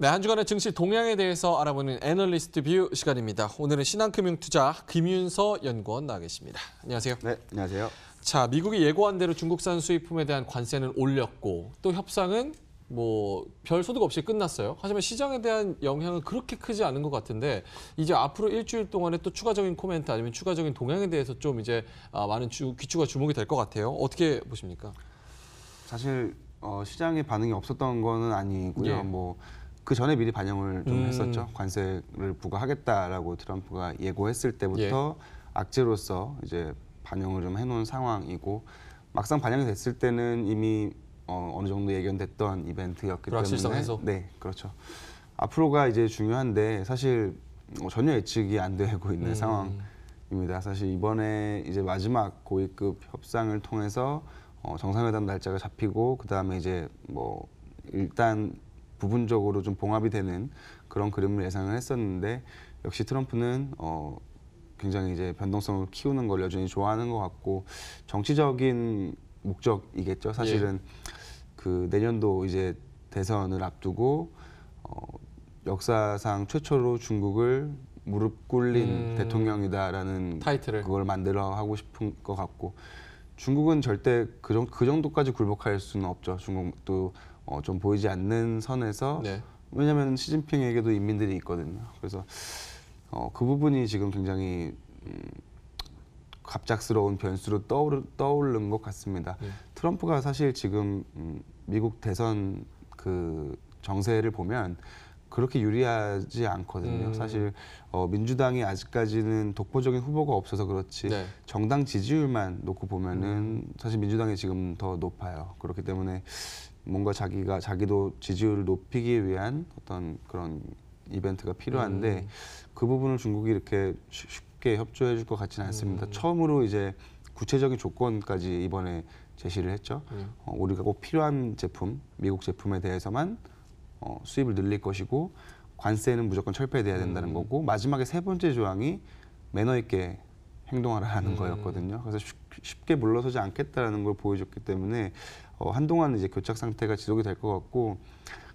네, 한 주간의 증시 동향에 대해서 알아보는 애널리스트 뷰 시간입니다. 오늘은 신한금융투자 김윤서 연구원 나와 계십니다. 안녕하세요. 네, 안녕하세요. 자, 미국이 예고한 대로 중국산 수입품에 대한 관세는 올렸고 또 협상은 뭐 별 소득 없이 끝났어요. 하지만 시장에 대한 영향은 그렇게 크지 않은 것 같은데 이제 앞으로 일주일 동안에 또 추가적인 코멘트 아니면 추가적인 동향에 대해서 좀 이제 아, 많은 주, 귀추가 주목이 될 것 같아요. 어떻게 보십니까? 사실 어, 시장의 반응이 없었던 거는 아니고요. 예. 뭐그 전에 미리 반영을 좀 음. 했었죠. 관세를 부과하겠다라고 트럼프가 예고했을 때부터 예. 악재로서 이제 반영을 좀 해놓은 상황이고 막상 반영이 됐을 때는 이미 어, 어느 정도 예견됐던 이벤트였기 때문에 실상에서. 네 그렇죠. 앞으로가 이제 중요한데 사실 뭐 전혀 예측이 안 되고 있는 음. 상황입니다. 사실 이번에 이제 마지막 고위급 협상을 통해서 어, 정상회담 날짜가 잡히고 그 다음에 이제 뭐 일단 부분적으로 좀 봉합이 되는 그런 그림을 예상을 했었는데 역시 트럼프는 어, 굉장히 이제 변동성을 키우는 걸 여전히 좋아하는 것 같고 정치적인 목적이겠죠. 사실은 예. 그 내년도 이제 대선을 앞두고 어, 역사상 최초로 중국을 무릎 꿇린 음... 대통령이다라는 타이틀을 그걸 만들어 하고 싶은 것 같고 중국은 절대 그, 정, 그 정도까지 굴복할 수는 없죠. 중국도 어, 좀 보이지 않는 선에서 네. 왜냐하면 시진핑에게도 인민들이 있거든요. 그래서 어, 그 부분이 지금 굉장히 음, 갑작스러운 변수로 떠오르, 떠오른 것 같습니다. 네. 트럼프가 사실 지금 음, 미국 대선 그 정세를 보면 그렇게 유리하지 않거든요. 음. 사실 어, 민주당이 아직까지는 독보적인 후보가 없어서 그렇지 네. 정당 지지율만 놓고 보면은 음. 사실 민주당이 지금 더 높아요. 그렇기 때문에 뭔가 자기가 자기도 지지율을 높이기 위한 어떤 그런 이벤트가 필요한데 음. 그 부분을 중국이 이렇게 쉽게 협조해 줄 것 같지는 않습니다. 음. 처음으로 이제 구체적인 조건까지 이번에 제시를 했죠. 음. 어, 우리가 꼭 필요한 제품, 미국 제품에 대해서만 어, 수입을 늘릴 것이고 관세는 무조건 철폐돼야 된다는 음. 거고 마지막에 세 번째 조항이 매너 있게 행동하라는 음. 거였거든요. 그래서 쉽게 물러서지 않겠다라는 걸 보여줬기 때문에 어, 한동안 이제 교착 상태가 지속이 될 것 같고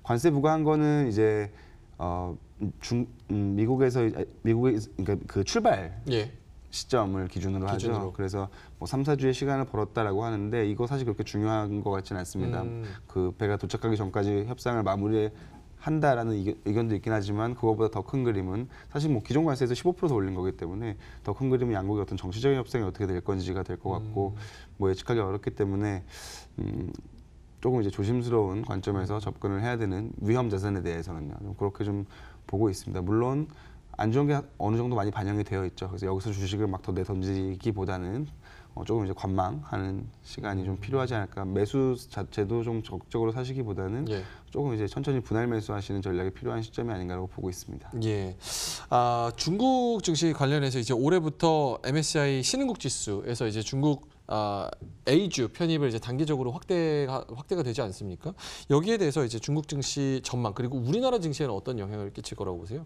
관세 부과한 거는 이제 어, 중, 음, 미국에서 아, 미국에 그러니까 그 출발 예. 시점을 기준으로, 기준으로, 하죠. 그래서 뭐 3, 4주의 시간을 벌었다라고 하는데 이거 사실 그렇게 중요한 것 같지는 않습니다. 음. 그 배가 도착하기 전까지 협상을 마무리 한다라는 의견도 있긴 하지만 그거보다 더 큰 그림은 사실 뭐 기존 관세에서 15%더 올린 거기 때문에 더 큰 그림은 양국의 어떤 정치적인 협상이 어떻게 될 건지가 될 것 같고 음. 뭐 예측하기 어렵기 때문에 음 조금 이제 조심스러운 관점에서 음. 접근을 해야 되는 위험 자산에 대해서는요. 그렇게 좀 보고 있습니다. 물론 안 좋은 게 어느 정도 많이 반영이 되어 있죠. 그래서 여기서 주식을 막 더 내던지기보다는 어, 조금 이제 관망하는 시간이 좀 필요하지 않을까. 매수 자체도 좀 적극적으로 사시기보다는 예. 조금 이제 천천히 분할 매수하시는 전략이 필요한 시점이 아닌가라고 보고 있습니다. 예. 아, 중국 증시 관련해서 이제 올해부터 MSCI 신흥국 지수에서 이제 중국 아, A주 편입을 이제 단계적으로 확대가 확대가 되지 않습니까? 여기에 대해서 이제 중국 증시 전망 그리고 우리나라 증시에는 어떤 영향을 끼칠 거라고 보세요?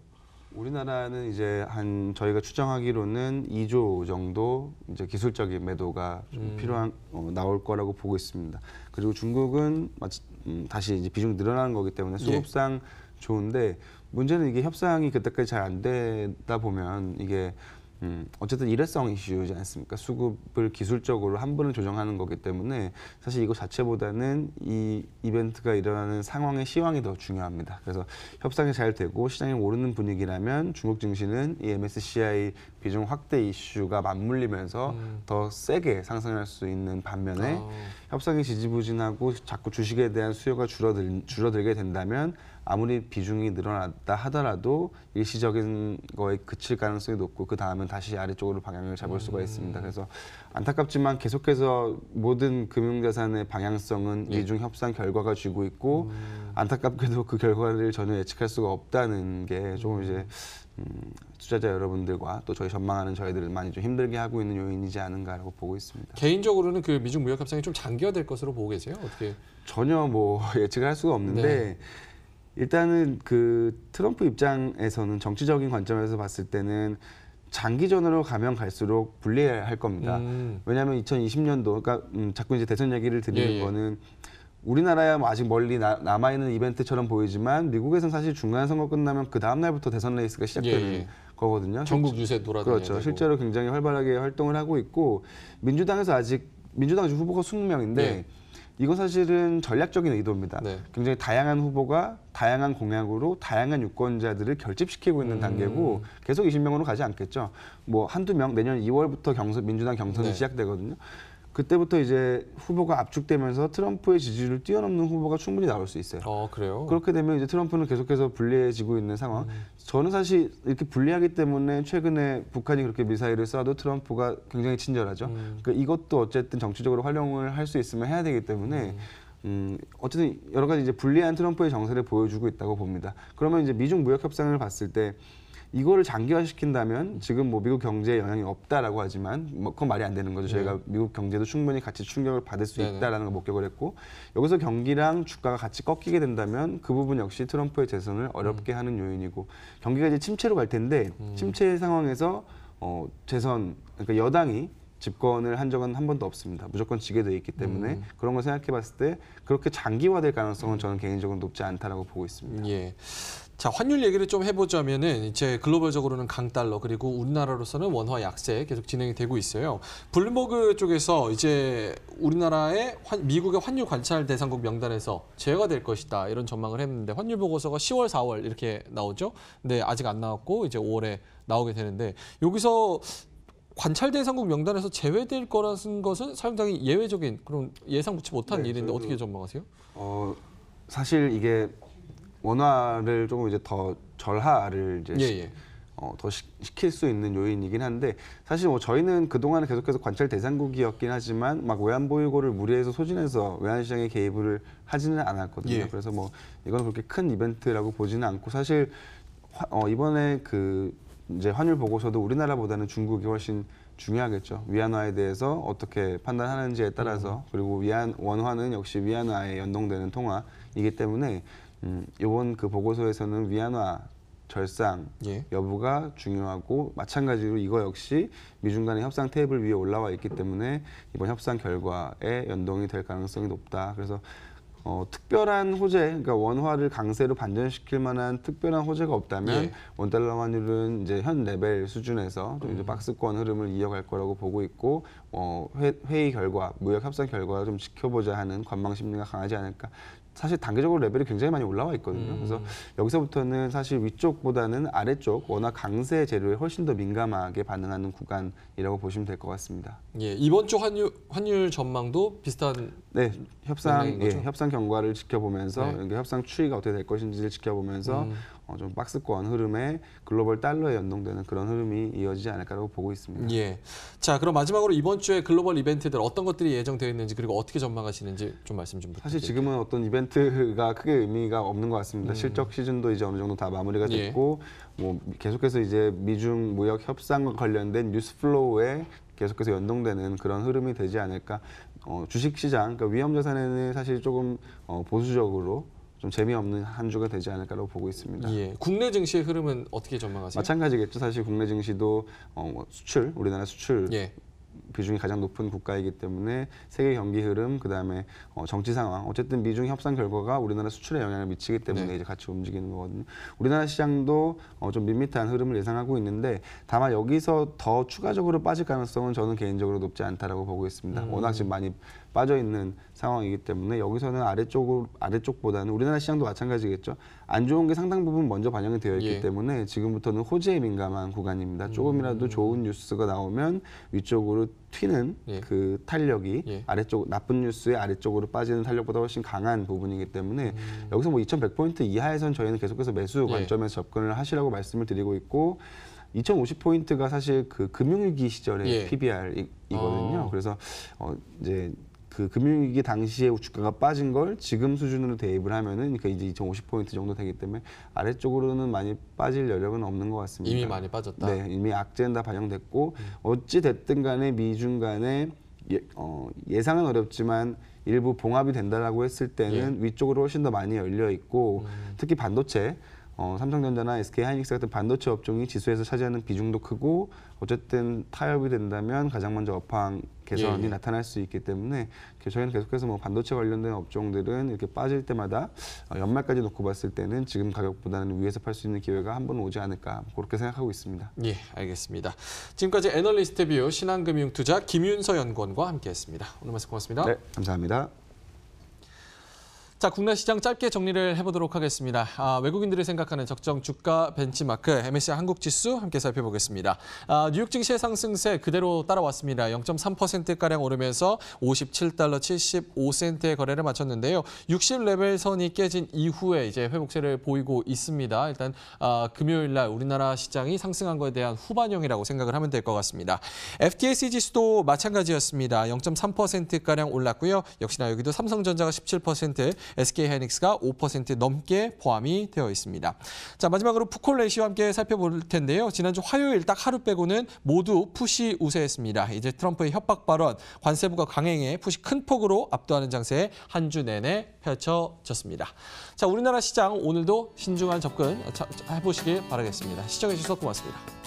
우리나라는 이제 한 저희가 추정하기로는 2조 정도 이제 기술적인 매도가 좀 음. 필요한 어, 나올 거라고 보고 있습니다. 그리고 중국은 마치, 음, 다시 이제 비중 늘어나는 거기 때문에 예. 수급상 예. 좋은데 문제는 이게 협상이 그때까지 잘 안 되다 보면 이게 음, 어쨌든 일회성 이슈지 않습니까? 수급을 기술적으로 한 번을 조정하는 거기 때문에 사실 이거 자체보다는 이 이벤트가 일어나는 상황의 시황이 더 중요합니다. 그래서 협상이 잘 되고 시장이 오르는 분위기라면 중국 증시는 이 MSCI 비중 확대 이슈가 맞물리면서 음. 더 세게 상승할 수 있는 반면에 아. 협상이 지지부진하고 자꾸 주식에 대한 수요가 줄어들, 줄어들게 된다면 아무리 비중이 늘어났다 하더라도 일시적인 거에 그칠 가능성이 높고 그 다음은 다시 아래쪽으로 방향을 잡을 음. 수가 있습니다. 음. 그래서 안타깝지만 계속해서 모든 금융자산의 방향성은 예. 이중 협상 결과가 쥐고 있고 음. 안타깝게도 그 결과를 전혀 예측할 수가 없다는 게 조금 음. 이제 음, 투자자 여러분들과 또 저희 전망하는 저희들을 많이 좀 힘들게 하고 있는 요인이지 않은가라고 보고 있습니다. 개인적으로는 그 미중 무역 협상이 좀 장기화될 것으로 보고 계세요? 어떻게? 전혀 뭐 예측을 할 수가 없는데 네. 일단은 그 트럼프 입장에서는 정치적인 관점에서 봤을 때는 장기전으로 가면 갈수록 불리할 겁니다. 음. 왜냐하면 2020년도 그러니까 음, 자꾸 이제 대선 얘기를 드리는 예, 예, 거는 우리나라야 뭐 아직 멀리 나, 남아있는 이벤트처럼 보이지만 미국에선 사실 중간 선거 끝나면 그 다음 날부터 대선 레이스가 시작되는 예, 예. 거거든요. 전국 유세 돌아다니고 그렇죠. 실제로 굉장히 활발하게 활동을 하고 있고 민주당에서 아직 민주당 지금 후보가 20명인데 이거 사실은 전략적인 의도입니다. 네. 굉장히 다양한 후보가 다양한 공약으로 다양한 유권자들을 결집시키고 있는 음. 단계고 계속 20명으로 가지 않겠죠. 뭐 한두 명 내년 2월부터 경선 민주당 경선이 네. 시작되거든요. 그때부터 이제 후보가 압축되면서 트럼프의 지지를 뛰어넘는 후보가 충분히 나올 수 있어요. 아, 그래요? 그렇게 되면 이제 트럼프는 계속해서 불리해지고 있는 상황. 음. 저는 사실 이렇게 불리하기 때문에 최근에 북한이 그렇게 미사일을 쏴도 트럼프가 굉장히 친절하죠. 음. 그 이것도 어쨌든 정치적으로 활용을 할 수 있으면 해야 되기 때문에 음. 음, 어쨌든 여러 가지 이제 불리한 트럼프의 정세를 보여주고 있다고 봅니다. 그러면 이제 미중 무역 협상을 봤을 때 이거를 장기화시킨다면 지금 뭐 미국 경제에 영향이 없다라고 하지만 뭐 그건 말이 안 되는 거죠. 저희가 네. 미국 경제도 충분히 같이 충격을 받을 수 네, 네. 있다라는 걸 목격을 했고 여기서 경기랑 주가가 같이 꺾이게 된다면 그 부분 역시 트럼프의 재선을 어렵게 음. 하는 요인이고 경기가 이제 침체로 갈 텐데 음. 침체 상황에서 어, 재선 그러니까 여당이 집권을 한 적은 한 번도 없습니다. 무조건 지게 돼 있기 때문에 음. 그런 걸 생각해 봤을 때 그렇게 장기화될 가능성은 음. 저는 개인적으로 높지 않다라고 보고 있습니다. 예. 자, 환율 얘기를 좀 해보자면은 이제 글로벌적으로는 강달러 그리고 우리나라로서는 원화 약세 계속 진행이 되고 있어요. 블룸버그 쪽에서 이제 우리나라의 환, 미국의 환율 관찰 대상국 명단에서 제외가 될 것이다 이런 전망을 했는데 환율 보고서가 10월, 4월 이렇게 나오죠. 근데 네, 아직 안 나왔고 이제 5월에 나오게 되는데 여기서 관찰 대상국 명단에서 제외될 거라는 것은 상당히 예외적인 그런 예상치 못한 네, 일인데 어떻게 전망하세요? 어 사실 이게 원화를 조금 이제 더 절하를 이제 예, 예. 어, 더 시, 시킬 수 있는 요인이긴 한데 사실 뭐 저희는 그동안에 계속해서 관찰 대상국이었긴 하지만 막 외환 보유고를 무리해서 소진해서 외환 시장에 개입을 하지는 않았거든요. 예. 그래서 뭐 이건 그렇게 큰 이벤트라고 보지는 않고 사실 어, 이번에 그 이제 환율 보고서도 우리나라보다는 중국이 훨씬 중요하겠죠. 위안화에 대해서 어떻게 판단하는지에 따라서 음. 그리고 위안 원화는 역시 위안화에 연동되는 통화이기 때문에 음, 이번 그 보고서에서는 위안화 절상 예. 여부가 중요하고 마찬가지로 이거 역시 미중 간의 협상 테이블 위에 올라와 있기 때문에 이번 협상 결과에 연동이 될 가능성이 높다. 그래서 어, 특별한 호재, 그러니까 원화를 강세로 반전시킬 만한 특별한 호재가 없다면 예. 원달러 환율은 이제 현 레벨 수준에서 좀 이제 음. 박스권 흐름을 이어갈 거라고 보고 있고 어, 회, 회의 결과, 무역 협상 결과를 좀 지켜보자 하는 관망 심리가 강하지 않을까. 사실 단계적으로 레벨이 굉장히 많이 올라와 있거든요. 음. 그래서 여기서부터는 사실 위쪽보다는 아래쪽 워낙 강세 재료에 훨씬 더 민감하게 반응하는 구간이라고 보시면 될 것 같습니다. 예, 이번 주 환율, 환율 전망도 비슷한 네, 협상 예, 협상 경과를 지켜보면서 네. 협상 추이가 어떻게 될 것인지를 지켜보면서 음. 어, 좀 박스권 흐름에 글로벌 달러에 연동되는 그런 흐름이 이어지지 않을까라고 보고 있습니다. 예. 자, 그럼 마지막으로 이번 주에 글로벌 이벤트들 어떤 것들이 예정되어 있는지 그리고 어떻게 전망하시는지 좀 말씀 좀 부탁드립니다. 사실 지금은 어떤 이벤트가 크게 의미가 없는 것 같습니다. 음. 실적 시즌도 이제 어느 정도 다 마무리가 예. 됐고 예. 뭐 계속해서 이제 미중 무역 협상과 관련된 뉴스 플로우에 계속해서 연동되는 그런 흐름이 되지 않을까. 어, 주식 시장, 그러니까 위험 자산에는 사실 조금 어, 보수적으로 좀 재미없는 한 주가 되지 않을까라고 보고 있습니다. 예. 국내 증시의 흐름은 어떻게 전망하세요? 마찬가지겠죠. 사실 국내 증시도 어, 뭐 수출, 우리나라 수출 예. 비중이 가장 높은 국가이기 때문에 세계 경기 흐름 그다음에 어, 정치 상황 어쨌든 미중 협상 결과가 우리나라 수출에 영향을 미치기 때문에 네. 이제 같이 움직이는 거거든요. 우리나라 시장도 어, 좀 밋밋한 흐름을 예상하고 있는데 다만 여기서 더 추가적으로 빠질 가능성은 저는 개인적으로 높지 않다라고 보고 있습니다. 음. 워낙 지금 많이 빠져 있는 상황이기 때문에 여기서는 아래쪽 으로 아래쪽보다는 우리나라 시장도 마찬가지겠죠. 안 좋은 게 상당 부분 먼저 반영이 되어 있기 예. 때문에 지금부터는 호재에 민감한 구간입니다. 음. 조금이라도 음. 좋은 뉴스가 나오면 위쪽으로 튀는 예. 그 탄력이 예. 아래쪽 나쁜 뉴스의 아래쪽으로 빠지는 탄력보다 훨씬 강한 부분이기 때문에 음. 여기서 뭐 2,100포인트 이하에선 저희는 계속해서 매수 예. 관점에서 접근을 하시라고 말씀을 드리고 있고 2,050포인트가 사실 그 금융위기 시절의 예. PBR이거든요. 아. 어. 그래서 어 이제 그 금융위기 당시에 주가가 빠진 걸 지금 수준으로 대입을 하면은 그니까 이제 2,050포인트 정도 되기 때문에 아래쪽으로는 많이 빠질 여력은 없는 것 같습니다. 이미 많이 빠졌다. 네, 이미 악재는 다 반영됐고 어찌 됐든 간에 미중 간에 예, 어, 예상은 어렵지만 일부 봉합이 된다라고 했을 때는 예. 위쪽으로 훨씬 더 많이 열려 있고 음. 특히 반도체 어, 삼성전자나 SK하이닉스 같은 반도체 업종이 지수에서 차지하는 비중도 크고 어쨌든 타협이 된다면 가장 먼저 업황 개선이 예. 예. 나타날 수 있기 때문에 저희는 계속해서 뭐 반도체 관련된 업종들은 이렇게 빠질 때마다 어, 연말까지 놓고 봤을 때는 지금 가격보다는 위에서 팔 수 있는 기회가 한 번 오지 않을까 그렇게 생각하고 있습니다. 예, 알겠습니다. 지금까지 애널리스트 뷰 신한금융투자 김윤서 연구원과 함께했습니다. 오늘 말씀 고맙습니다. 네, 감사합니다. 자, 국내 시장 짧게 정리를 해보도록 하겠습니다. 아, 외국인들이 생각하는 적정 주가 벤치마크 MSCI 한국 지수 함께 살펴보겠습니다. 아, 뉴욕 증시의 상승세 그대로 따라왔습니다. 0.3%가량 오르면서 57달러 75센트의 거래를 마쳤는데요. 60레벨 선이 깨진 이후에 이제 회복세를 보이고 있습니다. 일단 아, 금요일 날 우리나라 시장이 상승한 것에 대한 후반영이라고 생각을 하면 될 것 같습니다. FTSE 지수도 마찬가지였습니다. 0.3%가량 올랐고요. 역시나 여기도 삼성전자가 17%, SK 하이닉스가 5% 넘게 포함이 되어 있습니다. 자 마지막으로 푸콜 레시와 함께 살펴볼 텐데요. 지난주 화요일 딱 하루 빼고는 모두 푸시 우세했습니다. 이제 트럼프의 협박 발언, 관세부가 강행해 푸시 큰 폭으로 압도하는 장세에 한 주 내내 펼쳐졌습니다. 자 우리나라 시장 오늘도 신중한 접근 해보시길 바라겠습니다. 시청해주셔서 고맙습니다.